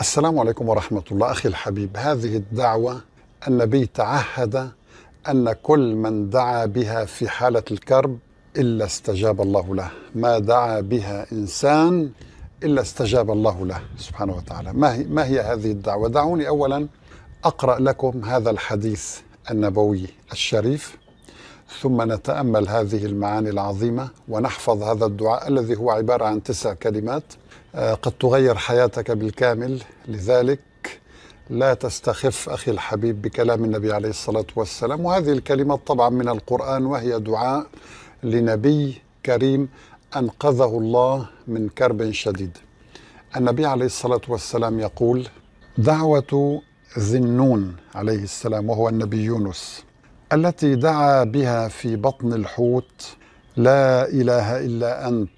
السلام عليكم ورحمة الله أخي الحبيب هذه الدعوة النبي تعهد أن كل من دعا بها في حالة الكرب إلا استجاب الله له ما دعا بها إنسان إلا استجاب الله له سبحانه وتعالى ما هي, ما هي هذه الدعوة دعوني أولا أقرأ لكم هذا الحديث النبوي الشريف ثم نتأمل هذه المعاني العظيمة ونحفظ هذا الدعاء الذي هو عبارة عن تسع كلمات آه، قد تغير حياتك بالكامل لذلك لا تستخف أخي الحبيب بكلام النبي عليه الصلاة والسلام وهذه الكلمات طبعا من القرآن وهي دعاء لنبي كريم أنقذه الله من كرب شديد النبي عليه الصلاة والسلام يقول دعوة ذنون عليه السلام وهو النبي يونس التي دعا بها في بطن الحوت لا إله إلا أنت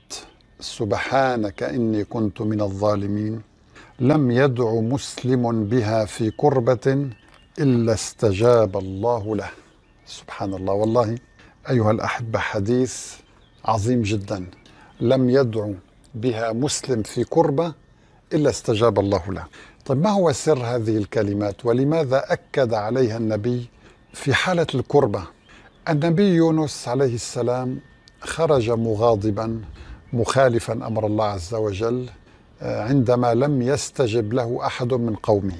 سبحانك إني كنت من الظالمين لم يدع مسلم بها في كربة إلا استجاب الله له سبحان الله والله أيها الأحبة حديث عظيم جدا لم يدعو بها مسلم في كربة إلا استجاب الله له طيب ما هو سر هذه الكلمات ولماذا أكد عليها النبي في حالة الكربة النبي يونس عليه السلام خرج مغاضبا مخالفا امر الله عز وجل آه، عندما لم يستجب له احد من قومه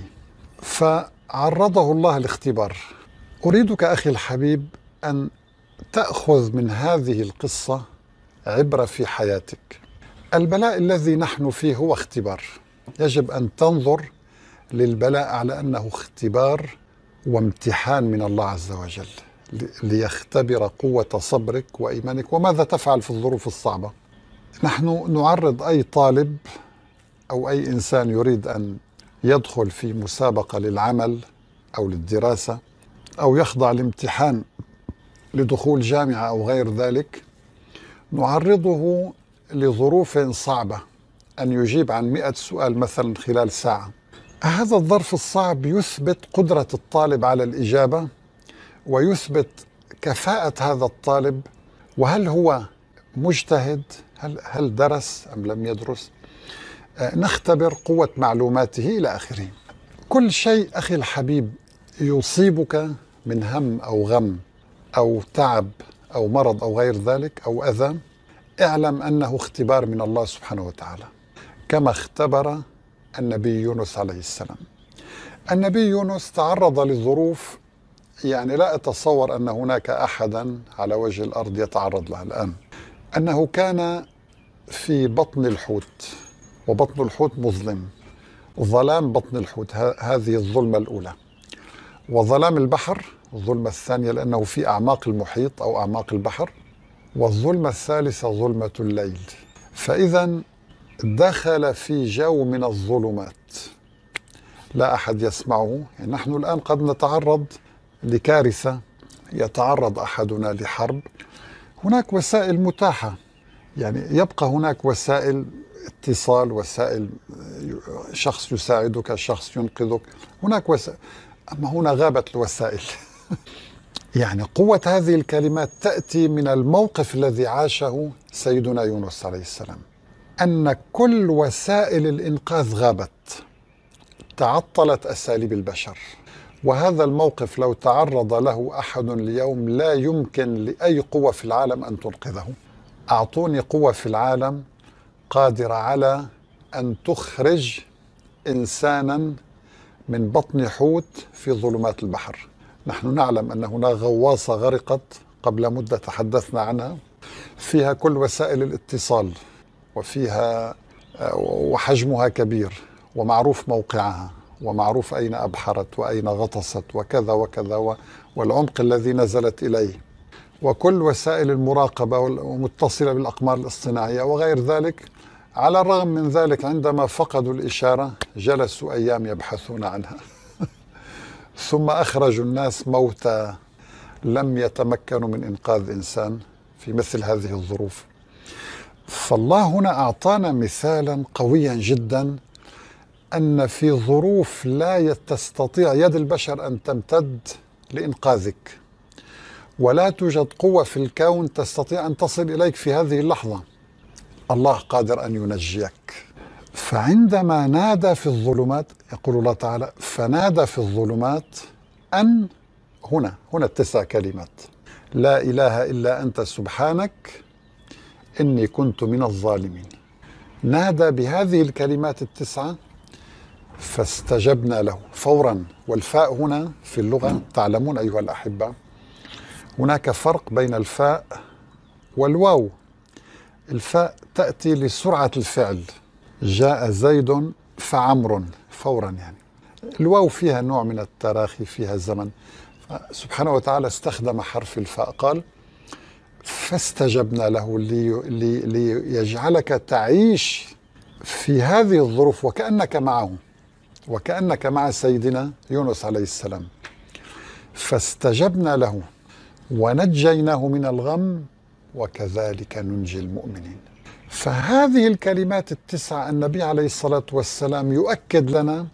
فعرضه الله لاختبار اريدك اخي الحبيب ان تاخذ من هذه القصه عبره في حياتك البلاء الذي نحن فيه هو اختبار يجب ان تنظر للبلاء على انه اختبار وامتحان من الله عز وجل ليختبر قوه صبرك وايمانك وماذا تفعل في الظروف الصعبه نحن نعرض أي طالب أو أي إنسان يريد أن يدخل في مسابقة للعمل أو للدراسة أو يخضع لامتحان لدخول جامعة أو غير ذلك نعرضه لظروف صعبة أن يجيب عن مئة سؤال مثلا خلال ساعة هذا الظرف الصعب يثبت قدرة الطالب على الإجابة ويثبت كفاءة هذا الطالب وهل هو مجتهد هل, هل درس أم لم يدرس آه، نختبر قوة معلوماته إلى آخره كل شيء أخي الحبيب يصيبك من هم أو غم أو تعب أو مرض أو غير ذلك أو أذى اعلم أنه اختبار من الله سبحانه وتعالى كما اختبر النبي يونس عليه السلام النبي يونس تعرض لظروف يعني لا أتصور أن هناك أحدا على وجه الأرض يتعرض لها الآن أنه كان في بطن الحوت وبطن الحوت مظلم ظلام بطن الحوت هذه الظلمة الأولى وظلام البحر الظلمة الثانية لأنه في أعماق المحيط أو أعماق البحر والظلمة الثالثة ظلمة الليل فإذا دخل في جو من الظلمات لا أحد يسمعه يعني نحن الآن قد نتعرض لكارثة يتعرض أحدنا لحرب هناك وسائل متاحة يعني يبقى هناك وسائل اتصال وسائل شخص يساعدك شخص ينقذك هناك وسائل أما هنا غابت الوسائل يعني قوة هذه الكلمات تأتي من الموقف الذي عاشه سيدنا يونس عليه السلام أن كل وسائل الإنقاذ غابت تعطلت أساليب البشر وهذا الموقف لو تعرض له احد اليوم لا يمكن لاي قوه في العالم ان تنقذه اعطوني قوه في العالم قادره على ان تخرج انسانا من بطن حوت في ظلمات البحر نحن نعلم ان هناك غواصه غرقت قبل مده تحدثنا عنها فيها كل وسائل الاتصال وفيها آه، وحجمها كبير ومعروف موقعها ومعروف أين أبحرت وأين غطست وكذا وكذا والعمق الذي نزلت إليه وكل وسائل المراقبة ومتصلة بالأقمار الاصطناعية وغير ذلك على الرغم من ذلك عندما فقدوا الإشارة جلسوا أيام يبحثون عنها ثم أخرجوا الناس موتى لم يتمكنوا من إنقاذ إنسان في مثل هذه الظروف فالله هنا أعطانا مثالا قويا جدا أن في ظروف لا تستطيع يد البشر أن تمتد لإنقاذك ولا توجد قوة في الكون تستطيع أن تصل إليك في هذه اللحظة الله قادر أن ينجيك فعندما نادى في الظلمات يقول الله تعالى فنادى في الظلمات أن هنا هنا التسع كلمات لا إله إلا أنت سبحانك إني كنت من الظالمين نادى بهذه الكلمات التسعة فاستجبنا له فورا والفاء هنا في اللغة تعلمون أيها الأحبة هناك فرق بين الفاء والواو الفاء تأتي لسرعة الفعل جاء زيد فعمر فورا يعني الواو فيها نوع من التراخي فيها الزمن سبحانه وتعالى استخدم حرف الفاء قال فاستجبنا له لي لي ليجعلك تعيش في هذه الظروف وكأنك معه وكأنك مع سيدنا يونس عليه السلام فاستجبنا له ونجيناه من الغم وكذلك ننجي المؤمنين فهذه الكلمات التسعة النبي عليه الصلاة والسلام يؤكد لنا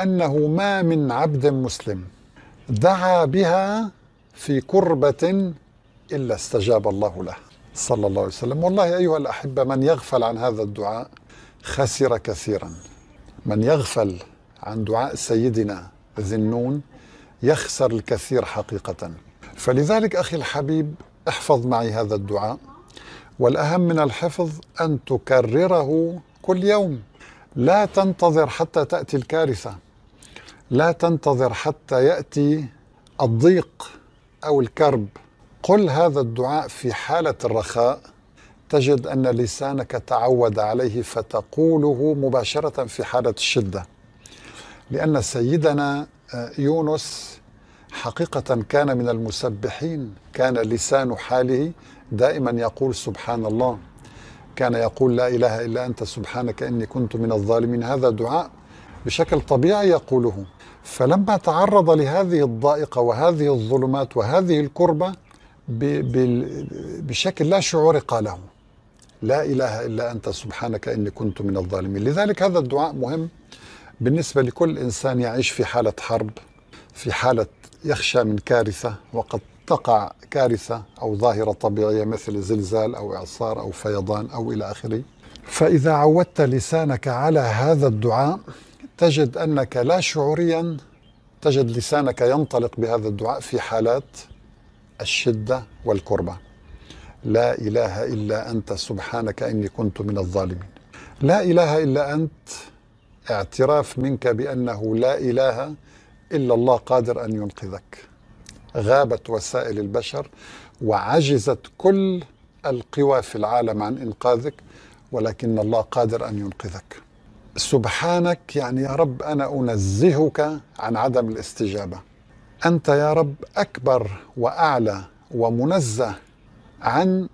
أنه ما من عبد مسلم دعا بها في كربة إلا استجاب الله له صلى الله عليه وسلم والله أيها الأحبة من يغفل عن هذا الدعاء خسر كثيراً من يغفل عن دعاء سيدنا ذي النون يخسر الكثير حقيقة فلذلك أخي الحبيب احفظ معي هذا الدعاء والأهم من الحفظ أن تكرره كل يوم لا تنتظر حتى تأتي الكارثة لا تنتظر حتى يأتي الضيق أو الكرب قل هذا الدعاء في حالة الرخاء تجد أن لسانك تعود عليه فتقوله مباشرة في حالة الشدة لأن سيدنا آه، يونس حقيقة كان من المسبحين كان لسان حاله دائما يقول سبحان الله كان يقول لا إله إلا أنت سبحانك إني كنت من الظالمين هذا دعاء بشكل طبيعي يقوله فلما تعرض لهذه الضائقة وهذه الظلمات وهذه الكربة بشكل لا شعور قاله لا إله إلا أنت سبحانك إني كنت من الظالمين لذلك هذا الدعاء مهم بالنسبة لكل إنسان يعيش في حالة حرب في حالة يخشى من كارثة وقد تقع كارثة أو ظاهرة طبيعية مثل زلزال أو إعصار أو فيضان أو إلى آخره فإذا عودت لسانك على هذا الدعاء تجد أنك لا شعوريا تجد لسانك ينطلق بهذا الدعاء في حالات الشدة والكربة لا إله إلا أنت سبحانك إني كنت من الظالمين لا إله إلا أنت اعتراف منك بأنه لا إله إلا الله قادر أن ينقذك غابت وسائل البشر وعجزت كل القوى في العالم عن إنقاذك ولكن الله قادر أن ينقذك سبحانك يعني يا رب أنا أنزهك عن عدم الاستجابة أنت يا رب أكبر وأعلى ومنزه عن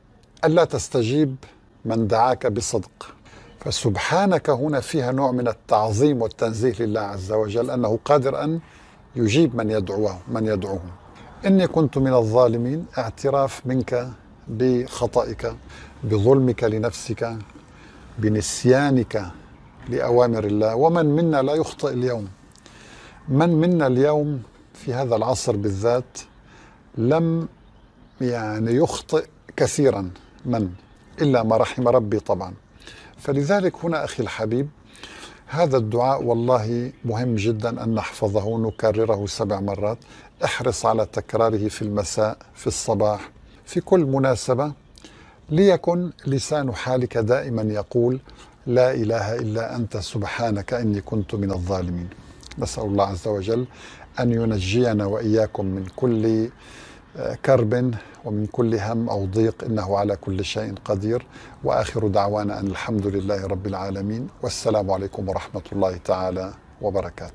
ألا تستجيب من دعاك بصدق فسبحانك هنا فيها نوع من التعظيم والتنزيه لله عز وجل أنه قادر أن يجيب من يدعوه من يدعوه إني كنت من الظالمين اعتراف منك بخطئك بظلمك لنفسك بنسيانك لأوامر الله ومن منا لا يخطئ اليوم من منا اليوم في هذا العصر بالذات لم يعني يخطئ كثيرا من إلا ما رحم ربي طبعا فلذلك هنا أخي الحبيب هذا الدعاء والله مهم جدا أن نحفظه نكرره سبع مرات احرص على تكراره في المساء في الصباح في كل مناسبة ليكن لسان حالك دائما يقول لا إله إلا أنت سبحانك إني كنت من الظالمين نسأل الله عز وجل أن ينجينا وإياكم من كل كرب ومن كل هم أو ضيق إنه على كل شيء قدير وآخر دعوانا أن الحمد لله رب العالمين والسلام عليكم ورحمة الله تعالى وبركاته